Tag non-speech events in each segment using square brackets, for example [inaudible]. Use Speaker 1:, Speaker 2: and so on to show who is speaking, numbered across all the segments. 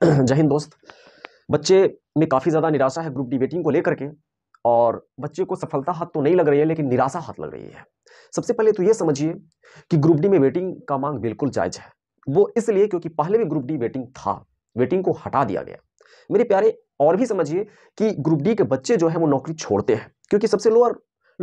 Speaker 1: [clears throat] जय हिंद दोस्त बच्चे में काफ़ी ज़्यादा निराशा है ग्रुप डी वेटिंग को लेकर के और बच्चे को सफलता हाथ तो नहीं लग रही है लेकिन निराशा हाथ लग रही है सबसे पहले तो ये समझिए कि ग्रुप डी में वेटिंग का मांग बिल्कुल जायज़ है वो इसलिए क्योंकि पहले भी ग्रुप डी वेटिंग था वेटिंग को हटा दिया गया मेरे प्यारे और भी समझिए कि ग्रुप डी के बच्चे जो है वो नौकरी छोड़ते हैं क्योंकि सबसे लोअर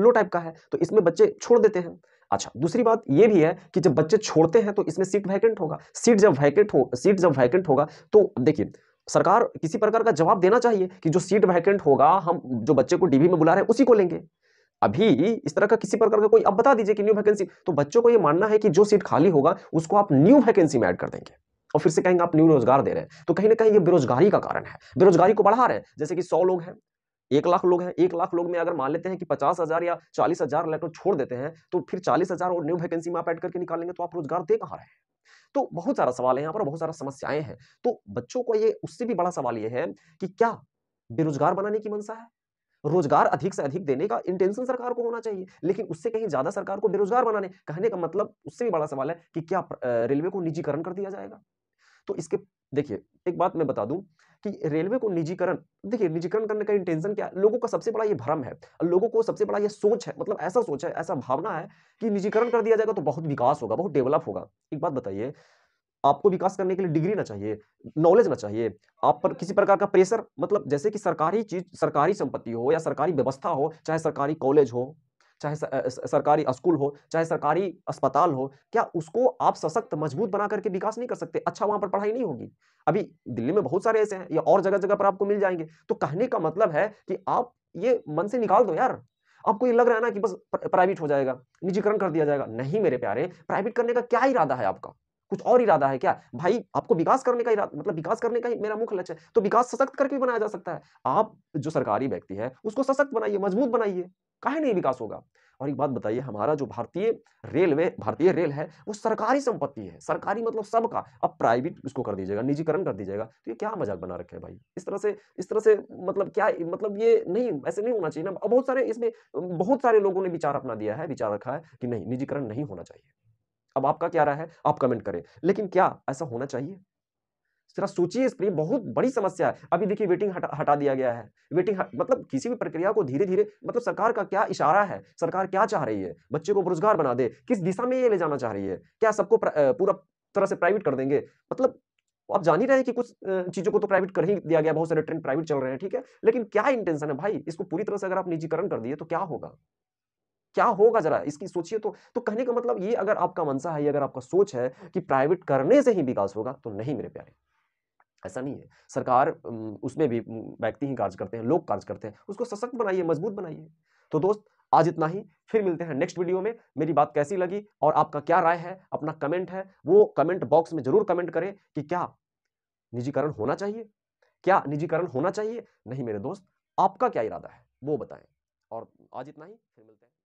Speaker 1: लो टाइप का है तो इसमें बच्चे छोड़ देते हैं अच्छा दूसरी बात यह भी है कि जब बच्चे छोड़ते हैं तो इसमें सीट वैकेंट होगा सीट जब वैकेंट हो सीट जब वैकेंट होगा तो देखिए सरकार किसी प्रकार का जवाब देना चाहिए कि जो सीट वैकेंट होगा हम जो बच्चे को डीबी में बुला रहे हैं उसी को लेंगे अभी इस तरह का किसी प्रकार का कोई अब बता दीजिए कि न्यू वैकेंसी तो बच्चों को यह मानना है कि जो सीट खाली होगा उसको आप न्यू वैकेंसी में ऐड कर देंगे और फिर से कहेंगे आप न्यू रोजगार दे रहे हैं तो कहीं ना कहीं ये बेरोजगारी का कारण है बेरोजगारी को बढ़ा रहे हैं जैसे कि सौ लोग हैं एक लाख लोग हैं एक लाख लोग में अगर मान लेते हैं कि पचास हजार या चालीस हजार लेटर छोड़ देते हैं तो फिर चालीस हजार और न्यू वैकेंसी में आप ऐड करके निकालेंगे तो आप रोजगार दे कहाँ रहे तो बहुत सारा सवाल है यहाँ पर बहुत सारा समस्याएं हैं तो बच्चों को ये उससे भी बड़ा सवाल ये है कि क्या बेरोजगार बनाने की मंशा है रोजगार अधिक से अधिक देने का इंटेंशन सरकार को होना चाहिए लेकिन उससे कहीं ज्यादा सरकार को बेरोजगार बनाने कहने का मतलब उससे भी बड़ा सवाल है कि क्या रेलवे को निजीकरण कर दिया जाएगा तो इसके देखिए एक बात मैं बता दूं कि रेलवे को निजीकरण देखिए निजीकरण करने का इंटेंशन क्या है लोगों का सबसे बड़ा ये भ्रम है लोगों को सबसे बड़ा ये सोच है मतलब ऐसा सोच है ऐसा भावना है कि निजीकरण कर दिया जाएगा तो बहुत विकास होगा बहुत डेवलप होगा एक बात बताइए आपको विकास करने के लिए डिग्री ना चाहिए नॉलेज ना चाहिए आप पर किसी प्रकार का प्रेशर मतलब जैसे कि सरकारी चीज सरकारी संपत्ति हो या सरकारी व्यवस्था हो चाहे सरकारी कॉलेज हो चाहे सरकारी स्कूल हो चाहे सरकारी अस्पताल हो क्या उसको आप सशक्त मजबूत बना करके विकास नहीं कर सकते अच्छा वहां पर पढ़ाई नहीं होगी अभी दिल्ली में बहुत सारे ऐसे हैं या और जगह जगह पर आपको मिल जाएंगे तो कहने का मतलब है कि आप ये मन से निकाल दो यार आपको ये लग रहा है ना कि बस प्राइवेट हो जाएगा निजीकरण कर दिया जाएगा नहीं मेरे प्यारे प्राइवेट करने का क्या इरादा है आपका कुछ और इरादा है क्या भाई आपको विकास करने का इरादा मतलब विकास करने का ही मेरा मुख्य लक्ष्य है तो विकास सशक्त करके भी बनाया जा सकता है आप जो सरकारी व्यक्ति है उसको सशक्त बनाइए मजबूत बनाइए काहे नहीं विकास होगा और एक बात बताइए हमारा जो भारतीय रेलवे भारतीय रेल है वो सरकारी संपत्ति है सरकारी मतलब सबका अब प्राइवेट उसको कर दीजिएगा निजीकरण कर दीजिएगा तो ये क्या मजाक बना रखे भाई इस तरह से इस तरह से मतलब क्या मतलब ये नहीं ऐसे नहीं होना चाहिए ना बहुत सारे इसमें बहुत सारे लोगों ने विचार अपना दिया है विचार रखा है कि नहीं निजीकरण नहीं होना चाहिए अब आपका क्या रहा है आप कमेंट करें लेकिन क्या ऐसा होना चाहिए जरा सोचिए इस पर बहुत बड़ी समस्या है अभी देखिए वेटिंग हटा, हटा दिया गया है वेटिंग हट, मतलब किसी भी प्रक्रिया को धीरे धीरे मतलब सरकार का क्या इशारा है सरकार क्या चाह रही है बच्चे को रोजगार बना दे किस दिशा में ये ले जाना चाह रही है क्या सबको पूरा तरह से प्राइवेट कर देंगे मतलब आप जान ही रहे हैं कि कुछ चीजों को तो प्राइवेट कर ही दिया गया बहुत सारे ट्रेंड प्राइवेट चल रहे हैं ठीक है लेकिन क्या इंटेंशन है भाई इसको पूरी तरह से अगर आप निजीकरण कर दिए तो क्या होगा क्या होगा जरा इसकी सोचिए तो तो कहने का मतलब ये अगर आपका मनसा है ये अगर आपका सोच है कि प्राइवेट करने से ही विकास होगा तो नहीं मेरे प्यारे ऐसा नहीं है सरकार उसमें भी व्यक्ति ही कार्य करते हैं लोग कार्य करते हैं उसको सशक्त बनाइए मजबूत बनाइए तो दोस्त आज इतना ही फिर मिलते हैं नेक्स्ट वीडियो में मेरी बात कैसी लगी और आपका क्या राय है अपना कमेंट है वो कमेंट बॉक्स में जरूर कमेंट करें कि क्या निजीकरण होना चाहिए क्या निजीकरण होना चाहिए नहीं मेरे दोस्त आपका क्या इरादा है वो बताएं और आज इतना ही फिर मिलते हैं